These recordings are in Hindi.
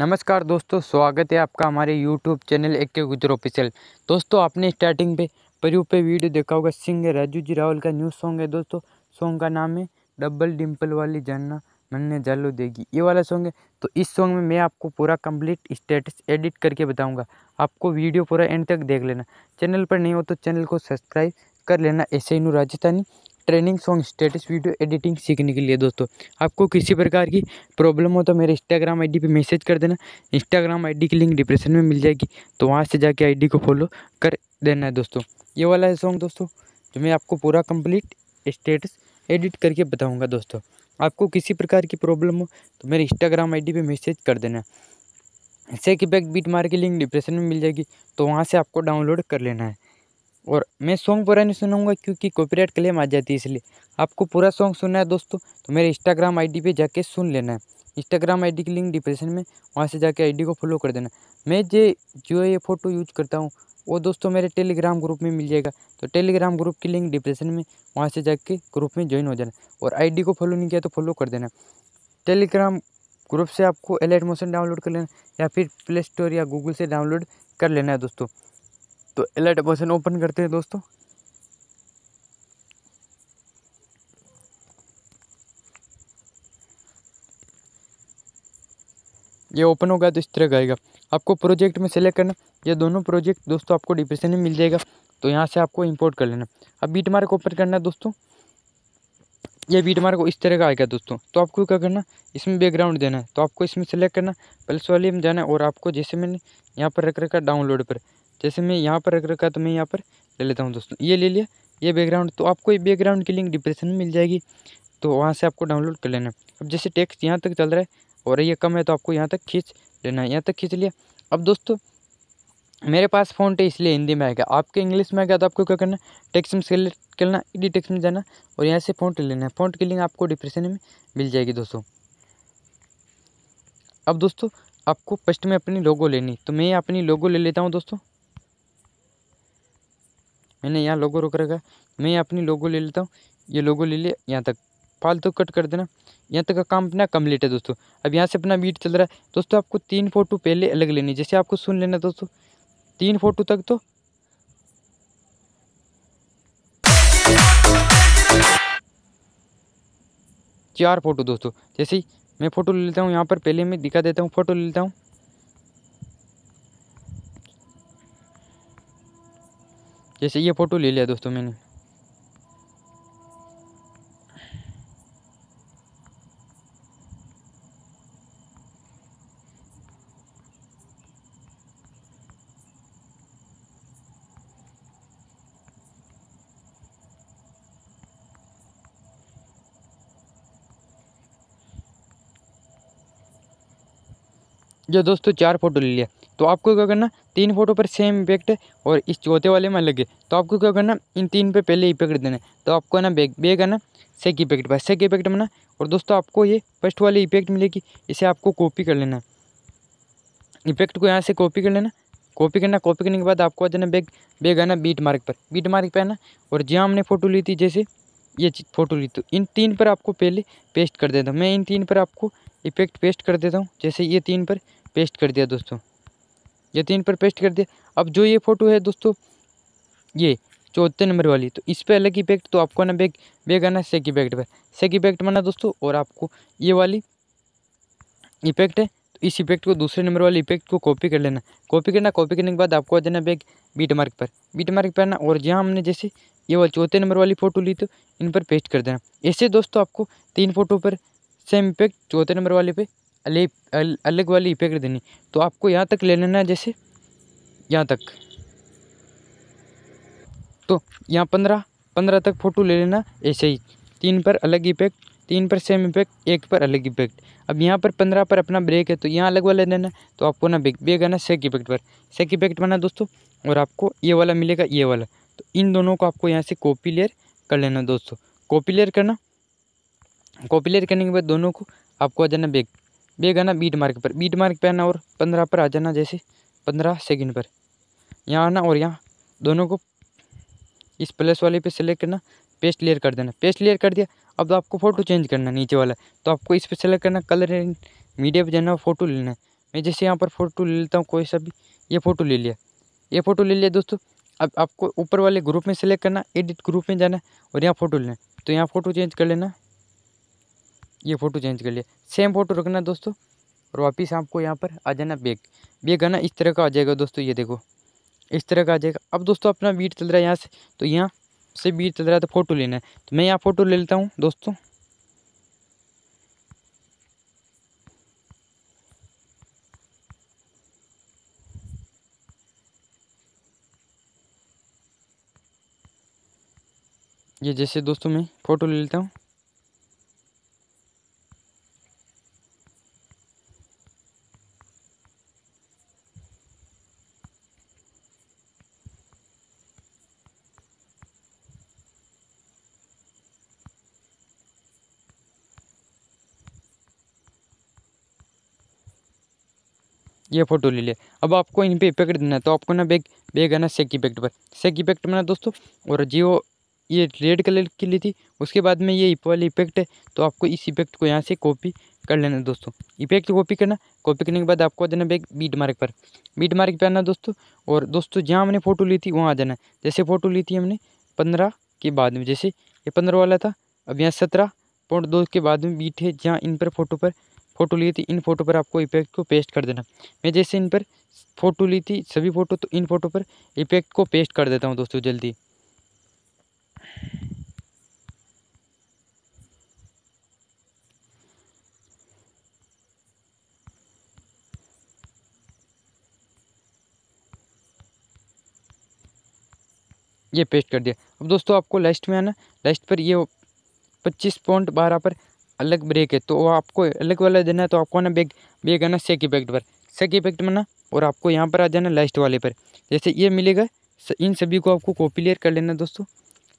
नमस्कार दोस्तों स्वागत है आपका हमारे यूट्यूब चैनल एक के गुजर ऑफिशियल दोस्तों आपने स्टार्टिंग पे परियो पे वीडियो देखा होगा सिंगर राजू जी रावल का न्यू सॉन्ग है दोस्तों सॉन्ग का नाम है डबल डिम्पल वाली जानना मन्ने जालो देगी ये वाला सॉन्ग है तो इस सॉन्ग में मैं आपको पूरा कंप्लीट स्टेटस एडिट करके बताऊँगा आपको वीडियो पूरा एंड तक देख लेना चैनल पर नहीं हो तो चैनल को सब्सक्राइब कर लेना ऐसे ही Rajasthani training song status video editing सीखने के लिए दोस्तों आपको किसी प्रकार की प्रॉब्लम हो तो मेरे इंस्टाग्राम आईडी पे मैसेज कर देना इंस्टाग्राम आईडी की लिंक डिप्रेशन में मिल जाएगी तो वहाँ से जाके आईडी को फॉलो कर देना है दोस्तों ये वाला है सॉन्ग दोस्तों जो मैं आपको पूरा कंप्लीट स्टेटस एडिट करके बताऊँगा दोस्तों आपको किसी प्रकार की प्रॉब्लम हो तो मेरे इंस्टाग्राम आई डी मैसेज कर देना से कि बैक बीट मार के लिंक डिप्रेशन में मिल जाएगी तो वहाँ से आपको डाउनलोड कर लेना है और मैं सॉन्ग पूरा नहीं सुनाऊंगा क्योंकि कॉपीराइट क्लेम आ जाती है इसलिए आपको पूरा सॉन्ग सुनना है दोस्तों तो मेरे इंस्टाग्राम आईडी पे जाके सुन लेना है इंस्टाग्राम आईडी की लिंक डिप्रेशन में वहाँ से जाके आईडी को फॉलो कर देना मैं जे जो ये फ़ोटो यूज करता हूँ वो दोस्तों मेरे टेलीग्राम ग्रुप में मिल जाएगा तो टेलीग्राम ग्रुप की लिंक डिप्रेशन में वहाँ से जाके ग्रुप में ज्वाइन हो जाना और आई को फॉलो नहीं किया तो फॉलो कर देना टेलीग्राम ग्रुप से आपको एलर्ट मोशन डाउनलोड कर लेना या फिर प्ले स्टोर या गूगल से डाउनलोड कर लेना है दोस्तों तो एलर्ट बसन ओपन करते हैं दोस्तों ये ओपन होगा तो इस तरह का आएगा आपको प्रोजेक्ट में सेलेक्ट करना ये दोनों प्रोजेक्ट दोस्तों आपको डिप्रेशन में मिल जाएगा तो यहाँ से आपको इंपोर्ट कर लेना अब बीट मार्क ओपन करना है दोस्तों ये बीट मार्क इस तरह का आएगा दोस्तों तो आपको क्या करना इसमें बैकग्राउंड देना है तो आपको इसमें सेलेक्ट करना प्लस वाले में जाना है और आपको जैसे मैंने यहाँ पर रख रखा डाउनलोड पर जैसे मैं यहाँ पर रख रखा तो मैं यहाँ पर ले लेता हूँ दोस्तों ये ले लिया ये बैकग्राउंड तो आपको ये बैकग्राउंड की लिंक डिप्रेशन में मिल जाएगी तो वहाँ से आपको डाउनलोड कर लेना अब जैसे टेक्स्ट यहाँ तक चल रहा है और ये कम है तो आपको यहाँ तक खींच लेना है यहाँ तक खींच लिया अब दोस्तों मेरे पास फ़ोन है इसलिए हिंदी में आएगा आपके इंग्लिश में आएगा तो आपको क्या करना टेक्स्ट में सेलेक्ट करना ईडी टेक्स में जाना और यहाँ से फ़ोन लेना है फ़ोन की लिंक आपको डिप्रेशन में मिल जाएगी दोस्तों अब दोस्तों आपको फर्स्ट में अपनी लोगो लेनी तो मैं अपनी लोगो ले लेता हूँ दोस्तों मैंने यहाँ लोगो रोक रखा मैं यहाँ अपनी लोगो ले लेता हूँ ये लोगो ले लिया यहाँ तक फालतू कट कर देना यहाँ तक का काम अपना कम्प्लीट है दोस्तों अब यहाँ से अपना बीट चल रहा है दोस्तों आपको तीन फ़ोटो पहले अलग लेनी जैसे आपको सुन लेना दोस्तों तीन फ़ोटो तक तो चार फ़ोटो दोस्तों जैसे ही मैं फ़ोटो ले लेता हूँ यहाँ पर पहले मैं दिखा देता हूँ फ़ोटो ले लेता हूँ जैसे ये फ़ोटो ले लिया दोस्तों मैंने जो दोस्तों चार फ़ोटो ले लिया तो आपको क्या करना तीन फोटो पर सेम इफेक्ट है और इस चौथे वाले में अलग है तो आपको क्या करना इन तीन पे पहले इफेक्ट देना है तो आपको ना बेग बेग है ना सेक इफेक्ट पर सेक इफेक्ट में ना और दोस्तों आपको ये फर्स्ट वाले इफेक्ट मिलेगी इसे आपको कॉपी कर लेना इफेक्ट को यहाँ से कॉपी कर लेना कॉपी करना कॉपी करने के बाद आपको आ जाना बैग बेग आना बीट मार्क पर बीट मार्क पर आना और जहाँ हमने फ़ोटो ली थी जैसे ये फ़ोटो ली तो इन तीन पर आपको पहले पेस्ट कर देना मैं इन तीन पर आपको इफेक्ट पेस्ट कर देता हूँ जैसे ये तीन पर पेस्ट कर दिया दोस्तों ये तीन पर पेस्ट कर दिया अब जो ये फ़ोटो है दोस्तों ये चौथे नंबर वाली तो इस पर अलग इफेक्ट तो आपको आना बैग बैग आना सेक इफेक्ट पर सेक इफेक्ट माना दोस्तों और आपको ये वाली इफेक्ट है तो इस इफेक्ट को दूसरे नंबर वाले इफेक्ट को कॉपी कर लेना कॉपी करना कॉपी करने के बाद आपको आ जाना बैग बीट मार्क पर बीट मार्क पर आना और जहाँ हमने जैसे ये वाली चौथे नंबर वाली फ़ोटो ली तो इन पर पेस्ट कर देना ऐसे दोस्तों आपको तीन फोटो पर सेम इफेक्ट चौथे नंबर वाले पे अले अल, अलग वाली इफेक्ट देनी तो आपको यहाँ तक ले लेना है जैसे यहाँ तक तो यहाँ पंद्रह पंद्रह तक फ़ोटो ले लेना ऐसे ही तीन पर अलग इफेक्ट तीन पर सेम इफेक्ट एक पर अलग इफेक्ट अब यहाँ पर पंद्रह पर अपना ब्रेक है तो यहाँ अलग वाला लेना तो आपको ना ब्रेक ब्रेक आना सेक इफेक्ट पर सेक इफेक्ट बना दोस्तों और आपको ये वाला मिलेगा ये वाला तो इन दोनों को आपको यहाँ से कॉपी लेयर कर लेना दोस्तों कॉपी लेयर करना पॉपुलर करने के बाद दोनों को आपको आ जाना बैग बैग आना बीट मार्क पर बीट मार्क पर आना और पंद्रह पर आ जाना जैसे पंद्रह सेकंड पर यहाँ आना और यहाँ दोनों को इस प्लस वाले पे सेलेक्ट करना पेस्ट लेयर कर देना पेस्ट लेयर कर दिया अब तो आपको फ़ोटो चेंज करना नीचे वाला तो आपको इस पर सेलेक्ट करना कलर मीडिया पर जाना फ़ोटो लेना है मैं जैसे यहाँ पर फ़ोटो ले लेता हूँ कोई सा भी ये फ़ोटो ले लिया ये फ़ोटो ले लिया दोस्तों अब आपको ऊपर वाले ग्रुप में सेलेक्ट करना एडिट ग्रुप में जाना और यहाँ फ़ोटो लेना तो यहाँ फ़ोटो चेंज कर लेना ये फ़ोटो चेंज कर लिया सेम फ़ोटो रखना दोस्तों और वापस आपको यहाँ पर आ जाना बैग बैग आना इस तरह का आ जाएगा दोस्तों ये देखो इस तरह का आ जाएगा अब दोस्तों अपना बीट चल रहा है यहाँ से तो यहाँ से बीट चल रहा है तो फ़ोटो लेना है तो मैं यहाँ फ़ोटो ले लेता हूँ दोस्तों ये जैसे दोस्तों मैं फ़ोटो ले लेता हूँ ये फ़ोटो ले लिया अब आपको इन पर इफेक्ट देना है तो आपको ना बैग बैग है ना सेक इफेक्ट पर सेक इफेक्ट में ना दोस्तों और जियो ये रेड कलर की ली थी उसके बाद में ये इप वाली इफेक्ट है तो आपको इस इफेक्ट को यहाँ से कॉपी कर लेना दोस्तों इफेक्ट कॉपी करना कॉपी करने के बाद आपको देना बैग बीट मार्क पर बीट मार्क पर आना दोस्तों और दोस्तों जहाँ हमने फ़ोटो ली थी वहाँ आ जाना जैसे फ़ोटो ली थी हमने पंद्रह के बाद में जैसे ये पंद्रह वाला था अब यहाँ सत्रह पॉइंट दो के बाद में बीट है जहाँ इन पर फोटो पर फ़ोटो ली थी इन फ़ोटो पर आपको इफेक्ट को पेस्ट कर देना मैं जैसे इन पर फ़ोटो ली थी सभी फ़ोटो तो इन फ़ोटो पर इफेक्ट को पेस्ट कर देता हूँ दोस्तों जल्दी ये पेस्ट कर दिया अब दोस्तों आपको लास्ट में आना लास्ट पर ये पच्चीस पॉइंट बारह पर अलग ब्रेक है तो आपको अलग वाला देना है तो आपको ना बैग बैग ना सेक इफेक्ट पर सेक इफेक्ट में ना और आपको यहाँ पर आ जाना लास्ट वाले पर जैसे ये मिलेगा इन सभी को आपको कॉपी लेयर कर लेना दोस्तों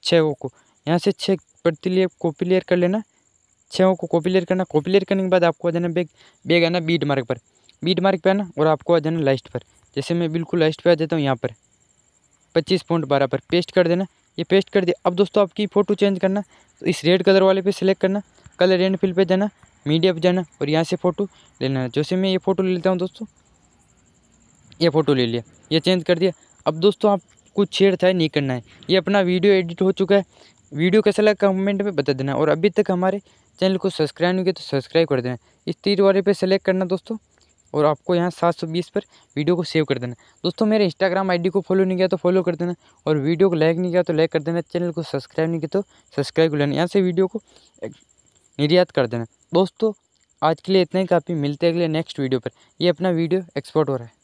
छओ को यहाँ से छः प्रति लिए कॉपी लेयर कर लेना छओ को कॉपी लेयर करना कॉपी लेयर करने के बाद आपको आ जाना बैग बैग आना बीट मार्क पर बीट मार्क पर आना और आपको आ जाना लास्ट पर जैसे मैं बिल्कुल लास्ट पर आ जाता हूँ यहाँ पर पच्चीस पॉइंट बारह पर पेस्ट कर देना ये पेस्ट कर दिया अब दोस्तों आपकी फ़ोटो चेंज करना तो इस रेड कलर वाले पे सिलेक्ट करना कलर एंड फिल पे जाना मीडिया पे जाना और यहाँ से फ़ोटो लेना है जैसे मैं ये फ़ोटो ले लेता हूँ दोस्तों ये फ़ोटो ले लिया ये चेंज कर दिया अब दोस्तों आप कुछ था नहीं करना है ये अपना वीडियो एडिट हो चुका है वीडियो कैसा लगा कमेंट में बता देना और अभी तक हमारे चैनल को सब्सक्राइब नहीं किया तो सब्सक्राइब कर देना इस तीर वाले पे सेलेक्ट करना दोस्तों और आपको यहाँ 720 पर वीडियो को सेव कर देना दोस्तों मेरे इंस्टाग्राम आईडी को फॉलो नहीं किया तो फॉलो कर देना और वीडियो को लाइक नहीं किया तो लाइक कर देना चैनल को सब्सक्राइब नहीं किया तो सब्सक्राइब कर लेना यहाँ से वीडियो को निर्यात कर देना दोस्तों आज के लिए इतना ही काफ़ी मिलते हैं अगले नेक्स्ट वीडियो पर ये अपना वीडियो एक्सपोर्ट हो रहा है